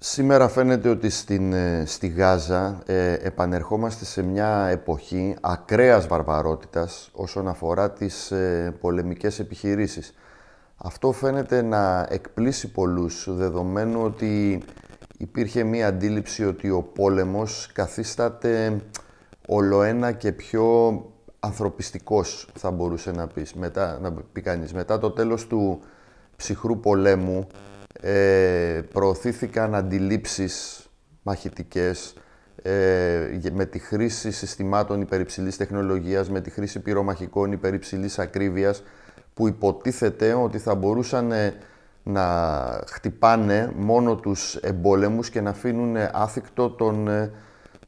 Σήμερα φαίνεται ότι στην, ε, στη Γάζα ε, επανερχόμαστε σε μια εποχή ακραίας βαρβαρότητας όσον αφορά τις ε, πολεμικές επιχειρήσεις. Αυτό φαίνεται να εκπλήσει πολλούς, δεδομένου ότι υπήρχε μια αντίληψη ότι ο πόλεμος καθίσταται ολοένα και πιο ανθρωπιστικός, θα μπορούσε να, πεις, μετά, να πει κανείς. Μετά το τέλος του ψυχρού πολέμου, ε, προωθήθηκαν αντιλήψεις μαχητικές ε, με τη χρήση συστημάτων υπερυψηλής τεχνολογίας, με τη χρήση πυρομαχικών υπερυψηλής ακρίβειας που υποτίθεται ότι θα μπορούσαν ε, να χτυπάνε μόνο τους εμπόλεμους και να αφήνουν άθικτο τον, ε,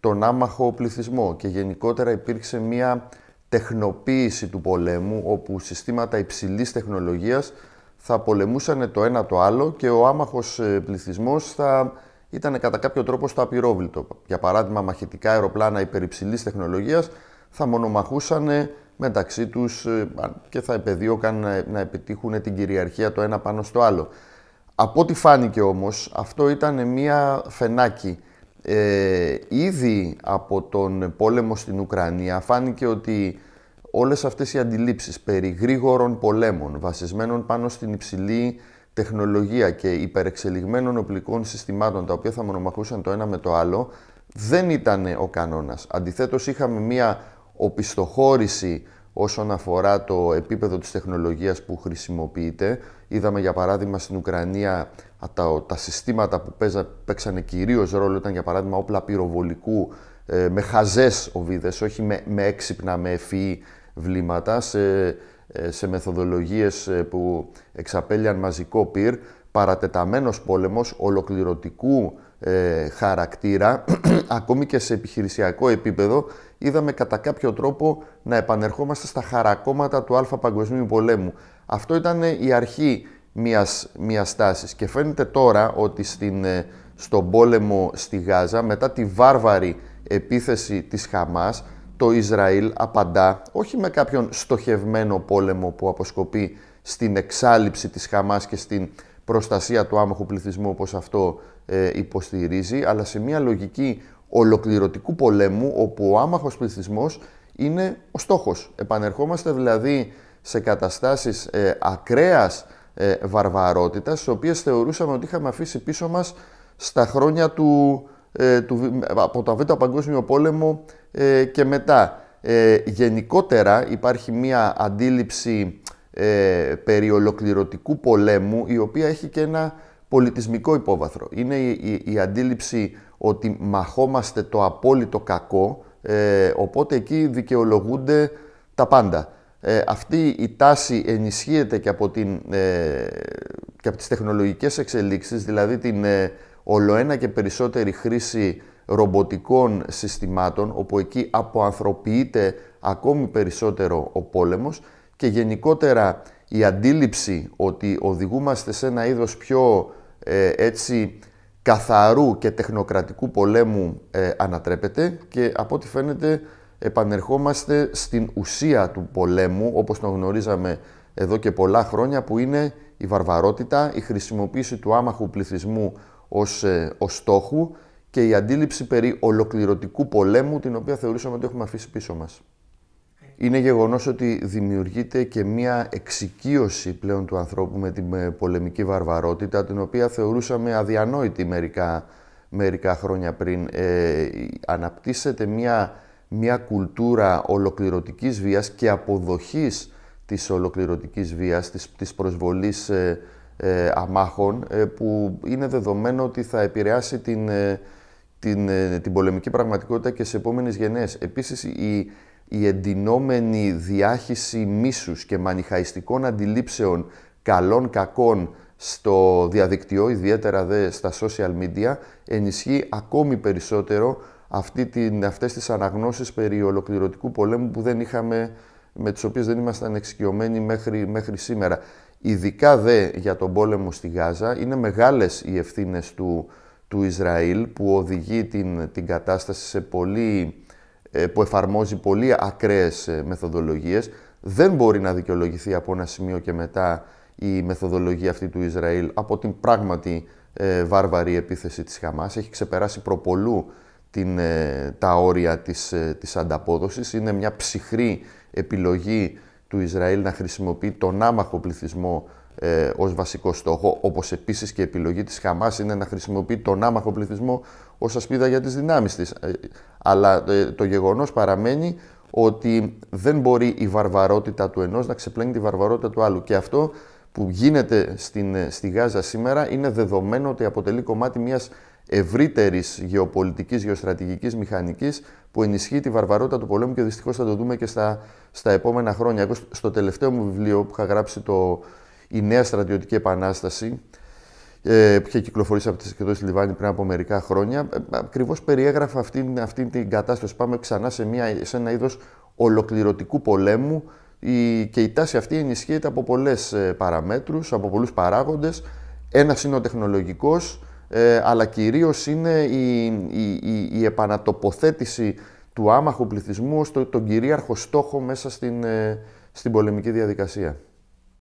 τον άμαχο πληθυσμό. Και γενικότερα υπήρξε μια τεχνοποίηση του πολέμου όπου συστήματα υψηλής τεχνολογίας θα πολεμούσαν το ένα το άλλο και ο άμαχος ε, πληθυσμός θα ήταν κατά κάποιο τρόπο στο απειρόβλητο. Για παράδειγμα, μαχητικά αεροπλάνα υπερυψηλής τεχνολογίας θα μονομαχούσαν μεταξύ τους ε, και θα επεδίωκαν να επιτύχουν την κυριαρχία το ένα πάνω στο άλλο. Από ό,τι φάνηκε όμως, αυτό ήταν μία φενάκι. Ε, ήδη από τον πόλεμο στην Ουκρανία φάνηκε ότι όλες αυτές οι αντιλήψεις περί γρήγορων πολέμων βασισμένων πάνω στην υψηλή τεχνολογία και υπερεξελιγμένων οπλικών συστημάτων τα οποία θα μονομαχούσαν το ένα με το άλλο δεν ήταν ο κανόνας. Αντιθέτως είχαμε μία οπισθοχώρηση όσον αφορά το επίπεδο της τεχνολογίας που χρησιμοποιείται. Είδαμε για παράδειγμα στην Ουκρανία τα, τα συστήματα που παίζα, παίξανε κυρίως ρόλο ήταν για παράδειγμα όπλα πυροβολικού ε, με χαζές οβίδες, όχι με, με έξυπνα, με ευφυή βλήματα, σε, ε, σε μεθοδολογίες ε, που εξαπέλιαν μαζικό πυρ, παρατεταμένος πόλεμος ολοκληρωτικού ε, χαρακτήρα, ακόμη και σε επιχειρησιακό επίπεδο, είδαμε κατά κάποιο τρόπο να επανερχόμαστε στα χαρακόμματα του Α Παγκοσμίου Πολέμου. Αυτό ήταν η αρχή μιας, μιας και φαίνεται τώρα ότι στην, στον πόλεμο στη Γάζα, μετά τη βάρβαρη επίθεση της Χαμάς, το Ισραήλ απαντά όχι με κάποιον στοχευμένο πόλεμο που αποσκοπεί στην εξάλληψη της Χαμάς και στην προστασία του άμαχου πληθυσμού όπως αυτό ε, υποστηρίζει, αλλά σε μια λογική ολοκληρωτικού πολέμου όπου ο άμαχος πληθυσμός είναι ο στόχος. Επανερχόμαστε δηλαδή σε καταστάσεις ε, ακραίας ε, βαρβαρότητας, τις οποίες θεωρούσαμε ότι είχαμε αφήσει πίσω μας στα χρόνια του ε, από το Β' Παγκόσμιο Πόλεμο ε, και μετά. Ε, γενικότερα υπάρχει μία αντίληψη ε, περί ολοκληρωτικού πολέμου η οποία έχει και ένα πολιτισμικό υπόβαθρο. Είναι η, αντίληψη ότι μαχόμαστε το απόλυτο κακό, ε, οπότε εκεί δικαιολογούνται τα πάντα. Ε, αυτή η τάση ενισχύεται και από, την, ε, και από τις τεχνολογικές εξελίξεις, δηλαδή την ολοένα και περισσότερη χρήση ρομποτικών συστημάτων, όπου εκεί αποανθρωποιείται ακόμη περισσότερο ο πόλεμος και γενικότερα η αντίληψη ότι οδηγούμαστε σε ένα είδος πιο ε, έτσι καθαρού και τεχνοκρατικού πολέμου ε, ανατρέπεται και από ό,τι φαίνεται επανερχόμαστε στην ουσία του πολέμου όπως τον γνωρίζαμε εδώ και πολλά χρόνια που είναι η βαρβαρότητα, η χρησιμοποίηση του άμαχου πληθυσμού ως, ε, ως στόχου και η αντίληψη περί ολοκληρωτικού πολέμου, την οποία θεωρούσαμε ότι έχουμε αφήσει πίσω μας. Είναι γεγονός ότι δημιουργείται και μία εξοικείωση πλέον του ανθρώπου με την ε, πολεμική βαρβαρότητα, την οποία θεωρούσαμε αδιανόητη μερικά, μερικά χρόνια πριν. Ε, αναπτύσσεται μία μια κουλτούρα ολοκληρωτικής βίας και αποδοχής της ολοκληρωτικής βίας, της, της προσβολής ε, ε, αμάχων ε, που είναι δεδομένο ότι θα επηρεάσει την, ε, την, την πολεμική πραγματικότητα και σε επόμενες γενναίες. Επίσης, η, η εντυνόμενη διάχυση μίσους και μανιχαϊστικών αντιλήψεων καλών κακών στο διαδικτυό, ιδιαίτερα δε στα social media, ενισχύει ακόμη περισσότερο αυτή την, αυτές τις αναγνώσεις περί ολοκληρωτικού πολέμου που δεν είχαμε, με τις οποίες δεν ήμασταν εξοικειωμένοι μέχρι σήμερα. Ειδικά δε για τον πόλεμο στη Γάζα, είναι μεγάλες οι ευθύνες του, του Ισραήλ που οδηγεί την, την κατάσταση σε πολύ, ε, που εφαρμόζει πολύ ακραίες ε, μεθοδολογίες. Δεν μπορεί να δικαιολογηθεί από ένα σημείο και μετά η μεθοδολογία αυτή του Ισραήλ από την πράγματι ε, βάρβαρη επίθεση της Χαμάς. Έχει ξεπεράσει προπολού την, τα όρια της, της ανταπόδοσης. Είναι μια ψυχρή επιλογή του Ισραήλ να χρησιμοποιεί τον άμαχο πληθυσμό ε, ως βασικό στόχο, όπως επίσης και η επιλογή της Χαμάς είναι να χρησιμοποιεί τον άμαχο πληθυσμό ως ασπίδα για τις δυνάμεις της. Ε, αλλά ε, το γεγονός παραμένει ότι δεν μπορεί η βαρβαρότητα του ενός να ξεπλένει τη βαρβαρότητα του άλλου. Και αυτό που γίνεται στην, ε, στη Γάζα σήμερα είναι δεδομένο ότι αποτελεί κομμάτι μιας ευρύτερης γεωπολιτικής, γεωστρατηγικής μηχανικής που ενισχύει τη βαρβαρότητα του πολέμου και δυστυχώς θα το δούμε και στα, στα επόμενα χρόνια. Εγώ στο τελευταίο μου βιβλίο που είχα γράψει το Η Νέα Στρατιωτική Επανάσταση, ε, που είχε κυκλοφορήσει από τις εκδόσεις Λιβάνη πριν από μερικά χρόνια, ε, ακριβώς περιέγραφα αυτή, την κατάσταση. Πάμε ξανά σε, μια, σε ένα είδος ολοκληρωτικού πολέμου η, και η τάση αυτή ενισχύεται από πολλές ε, παραμέτρους, από πολλούς παράγοντες, ένας είναι ο τεχνολογικός, ε, αλλά κυρίως είναι η, επανατοποθέτηση του άμαχου πληθυσμού ως το, τον κυρίαρχο στόχο μέσα στην, ε, στην πολεμική διαδικασία.